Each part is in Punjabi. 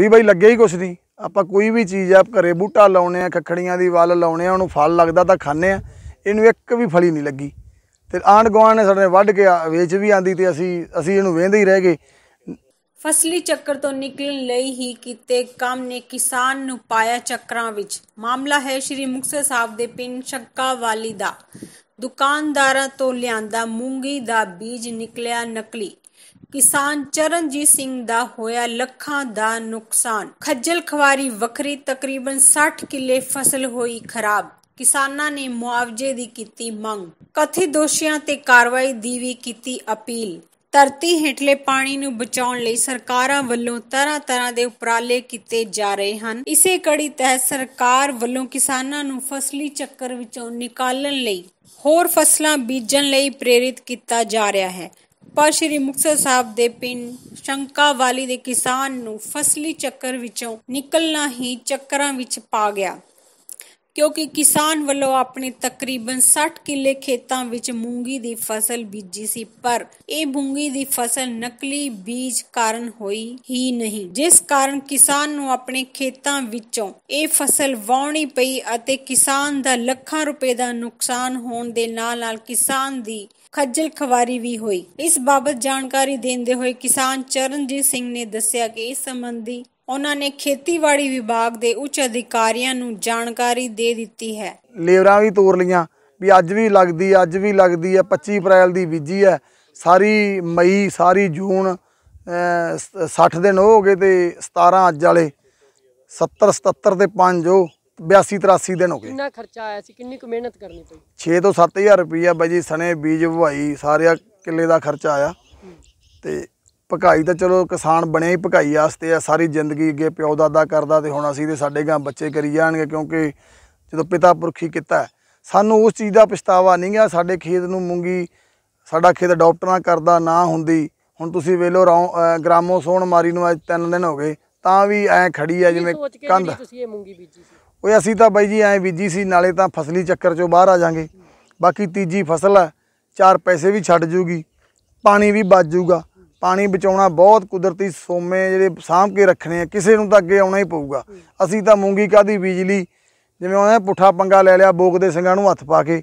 ਵੀ ਬਈ ਲੱਗੇ ਹੀ ਕੁਛ ਨਹੀਂ ਆਪਾਂ ਕੋਈ ਵੀ ਚੀਜ਼ ਆ ਘਰੇ ਬੂਟਾ ਲਾਉਣੇ ਆ ਖੱਖੜੀਆਂ ਦੀ ਵੱਲ ਲਾਉਣੇ ਆ ਉਹਨੂੰ ਫਲ ਲੱਗਦਾ ਤਾਂ ਖਾਣੇ ਆ ਇਹਨੂੰ ਇੱਕ ਵੀ ਫਲੀ ਨਹੀਂ ਲੱਗੀ ਤੇ ਆਂਡ ਗਵਾਂ ਨੇ ਸਾਡੇ ਵੱਢ ਕੇ ਵੇਚ ਵੀ ਆਂਦੀ ਤੇ ਅਸੀਂ ਅਸੀਂ ਇਹਨੂੰ ਵੇਂਦੇ ਹੀ ਰਹਿ ਗਏ ਫਸਲੀ ਚੱਕਰ ਤੋਂ ਨਿਕਲਣ ਲਈ ਹੀ ਕੀਤੇ ਕੰਮ ਨੇ ਕਿਸਾਨ ਨੂੰ ਪਾਇਆ ਚੱਕਰਾਂ ਵਿੱਚ ਮਾਮਲਾ ਹੈ ਸ਼੍ਰੀ ਮੁਕਤਸਰ ਸਾਹਿਬ ਦੇ ਪਿੰਡ ਸ਼ੱਕਾ ਵਾਲੀ ਦਾ ਦੁਕਾਨਦਾਰਾਂ ਤੋਂ ਲਿਆਂਦਾ ਮੂੰਗੀ ਦਾ ਬੀਜ ਨਿਕਲਿਆ ਨਕਲੀ ਕਿਸਾਨ ਚਰਨਜੀਤ ਸਿੰਘ ਦਾ ਹੋਇਆ ਲੱਖਾਂ ਦਾ ਨੁਕਸਾਨ ਖੱਜਲ ਖਵਾਰੀ ਵਖਰੀ ਤਕਰੀਬਨ 60 ਕਿੱਲੇ ਫਸਲ ਹੋਈ ਖਰਾਬ ਕਿਸਾਨਾਂ ਨੇ ਮੁਆਵਜ਼ੇ ਦੀ ਕੀਤੀ ਮੰਗ ਕਥੀ ਦੋਸ਼ੀਆਂ ਤੇ ਕਾਰਵਾਈ ਦੀ ਵੀ ਕੀਤੀ ਅਪੀਲ ਧਰਤੀ ਹੇਠਲੇ ਪਾਣੀ ਨੂੰ ਬਚਾਉਣ ਲਈ ਸਰਕਾਰਾਂ ਵੱਲੋਂ ਤਰ੍ਹਾਂ-ਤਰ੍ਹਾਂ ਦੇ ਉਪਰਾਲੇ ਕੀਤੇ ਜਾ ਰਹੇ ਹਨ ਇਸੇ ਕੜੀ ਤਹਿਤ ਸਰਕਾਰ ਵੱਲੋਂ ਕਿਸਾਨਾਂ ਨੂੰ ਫਸਲੀ ਚੱਕਰ ਵਿੱਚੋਂ ਨਿਕਾਲਣ ਲਈ ਹੋਰ ਫਸਲਾਂ ਬੀਜਣ ਲਈ ਪ੍ਰੇਰਿਤ ਕੀਤਾ ਜਾ ਰਿਹਾ ਹੈ ਪਰ ਸ਼੍ਰੀ ਮੁਕਤਸਰ ਸਾਹਿਬ ਦੇ ਪਿੰਡ ਸ਼ੰਕਾਵਾਲੀ ਦੇ ਕਿਸਾਨ ਨੂੰ ਫਸਲੀ ਚੱਕਰ ਵਿੱਚੋਂ ਨਿਕਲਣਾ ਹੀ ਚੱਕਰਾਂ ਵਿੱਚ ਪਾ ਗਿਆ ਕਿਉਂਕਿ ਕਿਸਾਨ ਵੱਲੋਂ ਆਪਣੀ ਤਕਰੀਬਨ 60 ਕਿੱਲੇ ਖੇਤਾਂ ਵਿੱਚ ਮੂੰਗੀ ਦੀ ਫਸਲ ਬੀਜੀ ਸੀ ਪਰ ਇਹ ਮੂੰਗੀ ਦੀ ਫਸਲ ਨਕਲੀ ਬੀਜ ਕਾਰਨ ਹੋਈ ਹੀ ਨਹੀਂ ਜਿਸ ਕਾਰਨ ਕਿਸਾਨ ਨੂੰ ਆਪਣੇ ਖੇਤਾਂ ਵਿੱਚੋਂ ਇਹ ਫਸਲ ਵਾਉਣੀ ਪਈ ਅਤੇ ਕਿਸਾਨ ਦਾ ਲੱਖਾਂ ਰੁਪਏ ਦਾ ਨੁਕਸਾਨ ਹੋਣ ਦੇ ਨਾਲ-ਨਾਲ ਕਿਸਾਨ ਦੀ ਖੱਜਲ ਖਵਾਰੀ ਵੀ ਹੋਈ ਇਸ ਬਾਬਤ ਜਾਣਕਾਰੀ ਦਿੰਦੇ ਹੋਏ ਕਿਸਾਨ ਚਰਨਜੀਤ ਸਿੰਘ ਨੇ ਦੱਸਿਆ ਕਿ ਇਸ ਸੰਬੰਧੀ ਉਹਨਾਂ ਨੇ ਖੇਤੀਬਾੜੀ ਵਿਭਾਗ ਦੇ ਉੱਚ ਅਧਿਕਾਰੀਆਂ ਨੂੰ ਜਾਣਕਾਰੀ ਦੇ ਦਿੱਤੀ ਹੈ ਲੇਵਰਾਂ ਵੀ ਤੋੜ ਲੀਆਂ ਵੀ ਅੱਜ ਵੀ ਲੱਗਦੀ ਅੱਜ ਵੀ ਲੱਗਦੀ ਹੈ 25 ਅਪ੍ਰੈਲ ਦੀ ਬੀਜੀ ਹੈ ਸਾਰੀ ਮਈ ਸਾਰੀ ਜੂਨ 60 ਦਿਨ ਹੋ ਗਏ ਤੇ 17 ਅੱਜ ਵਾਲੇ 70 77 ਤੇ 5 ਜੋ 82 83 ਦਿਨ ਹੋ ਗਏ ਕਿੰਨਾ ਖਰਚਾ ਆਇਆ ਸੀ ਕਿੰਨੀ ਕੁ ਮਿਹਨਤ ਕਰਨੀ ਪਈ 6 ਤੋਂ 7000 ਰੁਪਈਆ ਬਾਈ ਜੀ ਸਣੇ ਬੀਜ ਵਹਾਈ ਸਾਰਿਆ ਕਿੱਲੇ ਦਾ ਖਰਚਾ ਆਇਆ ਤੇ ਭਕਾਈ ਤਾਂ ਚਲੋ ਕਿਸਾਨ ਬਣਿਆ ਹੀ ਭਕਾਈ ਵਾਸਤੇ ਆ ਸਾਰੀ ਜ਼ਿੰਦਗੀ ਅੱਗੇ ਪਿਓ ਦਾਦਾ ਕਰਦਾ ਤੇ ਹੁਣ ਅਸੀਂ ਤੇ ਸਾਡੇ ਗਾਂ ਬੱਚੇ ਕਰੀ ਜਾਣਗੇ ਕਿਉਂਕਿ ਜਦੋਂ ਪਿਤਾ ਪੁਰਖੀ ਕੀਤਾ ਸਾਨੂੰ ਉਸ ਚੀਜ਼ ਦਾ ਪਛਤਾਵਾ ਨਹੀਂ ਗਿਆ ਸਾਡੇ ਖੇਤ ਨੂੰ ਮੂੰਗੀ ਸਾਡਾ ਖੇਤ ਡਾਕਟਰਾਂ ਕਰਦਾ ਨਾ ਹੁੰਦੀ ਹੁਣ ਤੁਸੀਂ ਵੇਲੋ ਗ੍ਰਾਮੋ ਸੋਣ ਮਾਰੀ ਨੂੰ ਅੱਜ 3 ਦਿਨ ਹੋ ਗਏ ਤਾਂ ਵੀ ਐ ਖੜੀ ਆ ਜਿਵੇਂ ਕੰਧ ਤੁਸੀਂ ਇਹ ਮੂੰਗੀ ਬੀਜੀ ਸੀ ਓਏ ਅਸੀਂ ਤਾਂ ਬਾਈ ਜੀ ਐ ਬੀਜੀ ਸੀ ਨਾਲੇ ਤਾਂ ਫਸਲੀ ਚੱਕਰ ਚੋਂ ਬਾਹਰ ਆ ਜਾਾਂਗੇ ਬਾਕੀ ਤੀਜੀ ਫਸਲ ਆ ਚਾਰ ਪੈਸੇ ਵੀ ਛੱਡ ਜੂਗੀ ਪਾਣੀ ਵੀ ਬਚ ਜੂਗਾ ਪਾਣੀ ਬਚਾਉਣਾ ਬਹੁਤ ਕੁਦਰਤੀ ਸੋਮੇ ਜਿਹੜੇ ਸਾਂਭ ਕੇ ਰੱਖਣੇ ਆ ਕਿਸੇ ਨੂੰ ਤਾਂ ਅੱਗੇ ਆਉਣਾ ਹੀ ਪਊਗਾ ਅਸੀਂ ਤਾਂ ਮੂੰਗੀ ਕਾਦੀ ਬਿਜਲੀ ਜਿਵੇਂ ਆਉਂਦਾ ਪੁੱਠਾ ਪੰਗਾ ਲੈ ਲਿਆ ਬੋਕ ਦੇ ਸਿੰਘਾਂ ਨੂੰ ਹੱਥ ਪਾ ਕੇ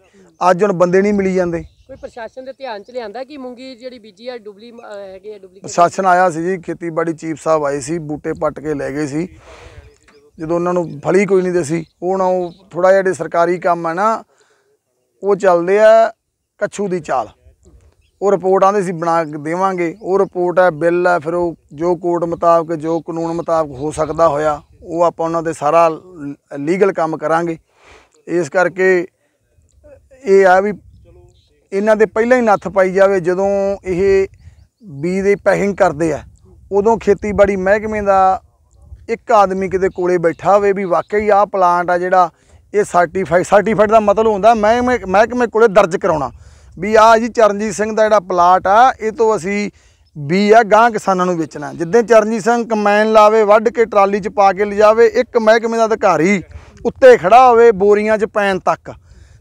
ਅੱਜ ਹੁਣ ਬੰਦੇ ਨਹੀਂ ਮਿਲੀ ਜਾਂਦੇ ਕੋਈ ਪ੍ਰਸ਼ਾਸਨ ਦੇ ਧਿਆਨ ਚ ਲਿਆਂਦਾ ਕਿ ਮੂੰਗੀ ਜਿਹੜੀ ਬੀਜੀ ਆ ਡੁਬਲੀ ਹੈਗੇ ਆ ਡੁਬਲੀ ਪ੍ਰਸ਼ਾਸਨ ਆਇਆ ਸੀ ਜੀ ਖੇਤੀਬਾੜੀ ਚੀਫ ਸਾਹਿਬ ਆਏ ਸੀ ਬੂਟੇ ਪੱਟ ਕੇ ਲੈ ਗਏ ਸੀ ਜਦੋਂ ਉਹਨਾਂ ਨੂੰ ਫਲੀ ਕੋਈ ਨਹੀਂ ਦੇਸੀ ਉਹ ਨਾ ਉਹ ਥੋੜਾ ਜਿਹਾ ਜਿਹੜੇ ਸਰਕਾਰੀ ਕੰਮ ਆ ਨਾ ਉਹ ਚੱਲਦੇ ਆ ਕੱਛੂ ਦੀ ਚਾਲ ਉਹ ਰਿਪੋਰਟ ਆਂਦੇ ਸੀ ਬਣਾ ਕੇ ਦੇਵਾਂਗੇ ਉਹ ਰਿਪੋਰਟ ਹੈ ਬਿੱਲ ਹੈ ਫਿਰ ਉਹ ਜੋ ਕੋਰਟ ਮੁਤਾਬਕ ਜੋ ਕਾਨੂੰਨ ਮੁਤਾਬਕ ਹੋ ਸਕਦਾ ਹੋਇਆ ਉਹ ਆਪਾਂ ਉਹਨਾਂ ਦੇ ਸਾਰਾ ਲੀਗਲ ਕੰਮ ਕਰਾਂਗੇ ਇਸ ਕਰਕੇ ਇਹ ਆ ਵੀ ਇਹਨਾਂ ਦੇ ਪਹਿਲਾਂ ਹੀ ਨੱਥ ਪਾਈ ਜਾਵੇ ਜਦੋਂ ਇਹ ਬੀ ਦੇ ਪੈਕਿੰਗ ਕਰਦੇ ਆ ਉਦੋਂ ਖੇਤੀਬਾੜੀ ਮਹਿਕਮੇ ਦਾ ਇੱਕ ਆਦਮੀ ਕਿਤੇ ਕੋਲੇ ਬੈਠਾ ਹੋਵੇ ਵੀ ਵਾਕਈ ਆਹ ਪਲਾਂਟ ਆ ਜਿਹੜਾ ਇਹ ਸਰਟੀਫਾਈ ਸਰਟੀਫਾਈਡ ਦਾ ਮਤਲਬ ਹੁੰਦਾ ਮੈਂ ਮਹਿਕਮੇ ਕੋਲੇ ਦਰਜ ਕਰਾਉਣਾ ਵੀ ਆ ਜੀ ਚਰਨਜੀਤ ਸਿੰਘ ਦਾ ਜਿਹੜਾ ਪਲਾਟ ਆ ਇਹ ਤੋਂ ਅਸੀਂ ਵੀ ਆ ਗਾਂ ਕਿਸਾਨਾਂ ਨੂੰ ਵੇਚਣਾ ਜਿੱਦਾਂ ਚਰਨਜੀਤ ਸਿੰਘ ਕਮੈਨ ਲਾਵੇ ਵੱਢ ਕੇ ਟਰਾਲੀ 'ਚ ਪਾ ਕੇ ਲਿਜਾਵੇ ਇੱਕ ਮਹਿਕਮੇ ਦਾ ਅਧਿਕਾਰੀ ਉੱਤੇ ਖੜਾ ਹੋਵੇ ਬੋਰੀਆਂ 'ਚ ਪੈਣ ਤੱਕ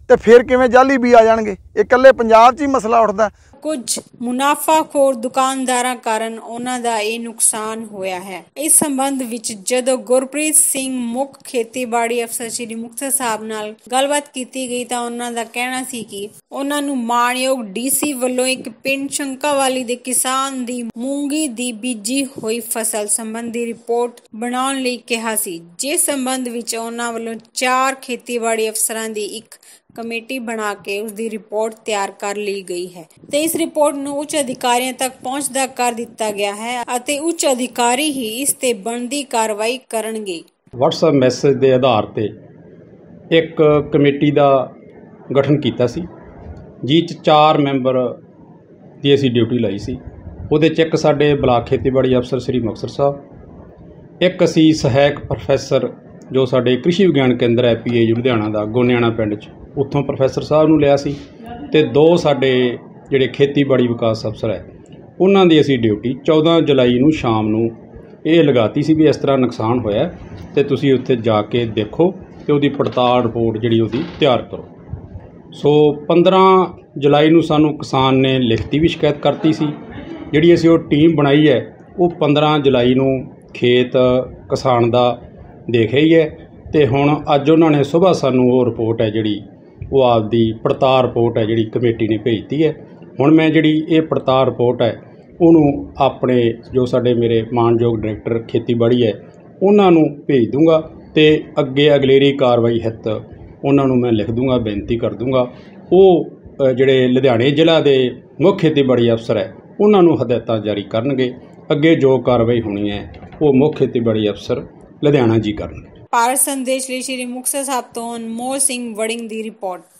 ਤੇ ਫਿਰ ਕਿਵੇਂ ਜਾਲੀ ਵੀ ਆ ਜਾਣਗੇ ਇਹ ਇਕੱਲੇ ਪੰਜਾਬ 'ਚ ਹੀ ਮਸਲਾ ਉੱਠਦਾ ਕੁਝ ਮੁਨਾਫਾਖੋਰ ਦੁਕਾਨਦਾਰਾਂ ਕਾਰਨ ਉਹਨਾਂ ਦਾ ਇਹ ਨੁਕਸਾਨ ਹੋਇਆ ਹੈ ਇਸ ਸੰਬੰਧ ਵਿੱਚ ਜਦੋਂ ਗੁਰਪ੍ਰੀਤ ਸਿੰਘ ਮੁੱਖ ਖੇਤੀਬਾੜੀ ਅਫਸਰ ਸ਼੍ਰੀ ਮੁਖਤਸਰ ਸਾਹਿਬ ਨਾਲ ਗੱਲਬਾਤ ਕੀਤੀ ਗਈ ਤਾਂ ਉਹਨਾਂ ਦਾ ਕਹਿਣਾ ਸੀ ਕਿ ਉਹਨਾਂ ਨੂੰ ਮਾਣਯੋਗ ਡੀਸੀ ਵੱਲੋਂ ਇੱਕ ਪਿੰਡ ਸ਼ੰਕਾਵਾਲੀ ਦੇ ਕਿਸਾਨ ਦੀ ਮੂੰਗੀ ਦੀ ਬੀਜੀ ਹੋਈ ਫਸਲ ਸੰਬੰਧੀ ਰਿਪੋਰਟ ਬਣਾਉਣ ਲਈ ਕਿਹਾ ਸੀ ਜਿਸ ਸੰਬੰਧ ਵਿੱਚ ਉਹਨਾਂ ਵੱਲੋਂ ਚਾਰ ਖੇਤੀਬਾੜੀ ਅਫਸਰਾਂ ਦੀ ਇੱਕ ਕਮੇਟੀ ਬਣਾ ਕੇ ਉਸ ਦੀ ਰਿਪੋਰਟ ਤਿਆਰ ਕਰ ਲਈ ਗਈ ਹੈ ਤੇ ਇਸ ਰਿਪੋਰਟ ਨੂੰ ਉੱਚ ਅਧਿਕਾਰੀਆਂ ਤੱਕ ਪਹੁੰਚਦਾ ਕਰ ਦਿੱਤਾ ਗਿਆ ਹੈ ਅਤੇ ਉੱਚ ਅਧਿਕਾਰੀ ਹੀ ਇਸ ਤੇ ਬਣਦੀ ਕਾਰਵਾਈ ਕਰਨਗੇ WhatsApp ਮੈਸੇਜ ਦੇ ਆਧਾਰ ਤੇ ਇੱਕ ਕਮੇਟੀ ਦਾ ਗਠਨ ਕੀਤਾ ਸੀ ਜੀ ਚ ਚਾਰ ਮੈਂਬਰ ਦੀ ਅਸੀਂ ਡਿਊਟੀ ਲਈ ਸੀ ਉਹਦੇ ਚ ਇੱਕ ਸਾਡੇ ਬਲਾਕ ਖੇਤੀਬਾੜੀ ਅਫਸਰ ਸ੍ਰੀ ਮੁਕਤਸਰ ਸਾਹਿਬ ਇੱਕ ਅਸੀਂ ਸਹਾਇਕ ਪ੍ਰੋਫੈਸਰ ਜੋ ਸਾਡੇ ਕ੍ਰਿਸ਼ੀ ਵਿਗਿਆਨ ਕੇਂਦਰ ਐਪੀਏ ਲੁਧਿਆਣਾ ਦਾ ਗੋਨਿਆਣਾ ਪਿੰਡ 'ਚ ਉੱਥੋਂ ਪ੍ਰੋਫੈਸਰ ਸਾਹਿਬ ਨੂੰ ਲਿਆ ਸੀ ਤੇ ਦੋ ਸਾਡੇ ਜਿਹੜੇ ਖੇਤੀਬਾੜੀ ਵਿਕਾਸ ਅਫਸਰ ਹੈ ਉਹਨਾਂ ਦੀ ਅਸੀਂ ਡਿਊਟੀ 14 ਜੁਲਾਈ ਨੂੰ ਸ਼ਾਮ ਨੂੰ ਇਹ ਲਗਾਤੀ ਸੀ ਵੀ ਇਸ ਤਰ੍ਹਾਂ ਨੁਕਸਾਨ ਹੋਇਆ ਤੇ ਤੁਸੀਂ ਉੱਥੇ ਜਾ ਕੇ ਦੇਖੋ ਤੇ ਉਹਦੀ ਪੜਤਾਲ ਰਿਪੋਰਟ ਜਿਹੜੀ ਉਹਦੀ ਤਿਆਰ ਕਰੋ ਸੋ 15 ਜੁਲਾਈ ਨੂੰ ਸਾਨੂੰ ਕਿਸਾਨ ਨੇ ਲਿਖਤੀ ਵੀ ਸ਼ਿਕਾਇਤ ਕਰਤੀ ਸੀ ਜਿਹੜੀ ਅਸੀਂ ਉਹ ਟੀਮ ਬਣਾਈ ਹੈ ਉਹ 15 ਜੁਲਾਈ ਨੂੰ ਖੇਤ ਕਿਸਾਨ ਦਾ ਦੇਖ ਰਹੀ ਹੈ ਤੇ ਹੁਣ ਅੱਜ ਉਹਨਾਂ ਨੇ ਸਵੇਰ ਸਾਨੂੰ ਉਹ ਰਿਪੋਰਟ ਹੈ ਜਿਹੜੀ ਉਹ ਆਪਦੀ ਪੜਤਾਲ ਰਿਪੋਰਟ ਹੈ ਜਿਹੜੀ ਕਮੇਟੀ ਨੇ ਭੇਜਤੀ ਹੈ ਹੁਣ ਮੈਂ ਜਿਹੜੀ ਇਹ ਪੜਤਾਲ ਰਿਪੋਰਟ ਹੈ ਉਹਨੂੰ ਆਪਣੇ ਜੋ ਸਾਡੇ ਮੇਰੇ ਮਾਨਯੋਗ ਡਾਇਰੈਕਟਰ ਖੇਤੀਬਾੜੀ ਹੈ ਉਹਨਾਂ ਨੂੰ ਭੇਜ ਦੂੰਗਾ ਤੇ ਅੱਗੇ ਅਗਲੇਰੀ ਕਾਰਵਾਈ ਹਿੱਤ ਉਹਨਾਂ ਨੂੰ ਮੈਂ ਲਿਖ ਦੂੰਗਾ ਬੇਨਤੀ ਕਰ ਦੂੰਗਾ ਉਹ ਜਿਹੜੇ ਲੁਧਿਆਣੇ ਜ਼ਿਲ੍ਹਾ ਦੇ ਮੁੱਖ ਖੇਤੀਬਾੜੀ ਅਫਸਰ ਹੈ ਉਹਨਾਂ ਨੂੰ ਹਦਾਇਤਾਂ ਜਾਰੀ ਕਰਨਗੇ ਅੱਗੇ ਜੋ ਕਾਰਵਾਈ ਹੋਣੀ ਹੈ ਉਹ ਮੁੱਖ ਖੇਤੀਬਾੜੀ ਅਫਸਰ ਲੁਧਿਆਣਾ ਜੀ ਕਰਨਗੇ ਭਾਰਤ ਸੰਦੇਸ਼ ਲਈ ਸ੍ਰੀ ਮੁਕਤਸਰ ਸਾਹਿਬ ਤੋਂ ਅਨਮੋਲ ਸਿੰਘ ਵੜਿੰਗ ਦੀ ਰਿਪੋਰਟ